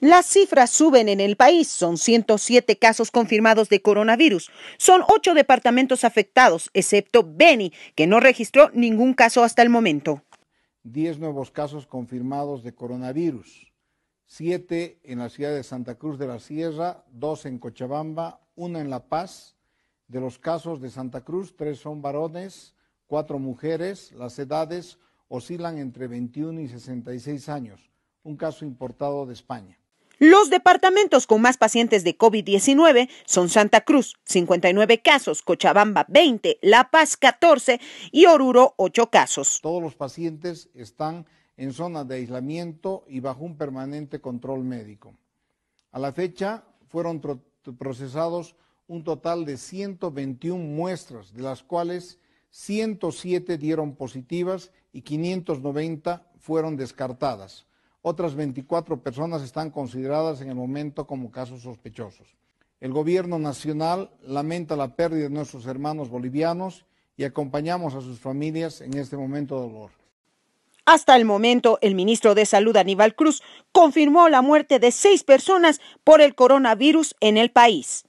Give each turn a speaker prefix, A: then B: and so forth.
A: Las cifras suben en el país. Son 107 casos confirmados de coronavirus. Son ocho departamentos afectados, excepto Beni, que no registró ningún caso hasta el
B: momento. Diez nuevos casos confirmados de coronavirus. siete en la ciudad de Santa Cruz de la Sierra, dos en Cochabamba, una en La Paz. De los casos de Santa Cruz, tres son varones, cuatro mujeres. Las edades oscilan entre 21 y 66 años. Un caso importado de España.
A: Los departamentos con más pacientes de COVID-19 son Santa Cruz, 59
C: casos, Cochabamba, 20, La Paz, 14 y Oruro, 8 casos.
B: Todos los pacientes están en zona de aislamiento y bajo un permanente control médico. A la fecha fueron procesados un total de 121 muestras, de las cuales 107 dieron positivas y 590 fueron descartadas. Otras 24 personas están consideradas en el momento como casos sospechosos. El gobierno nacional lamenta la pérdida de nuestros hermanos bolivianos y acompañamos a sus familias en este momento de dolor.
C: Hasta el momento, el ministro de Salud Aníbal Cruz confirmó la
A: muerte de seis personas por el coronavirus en el país.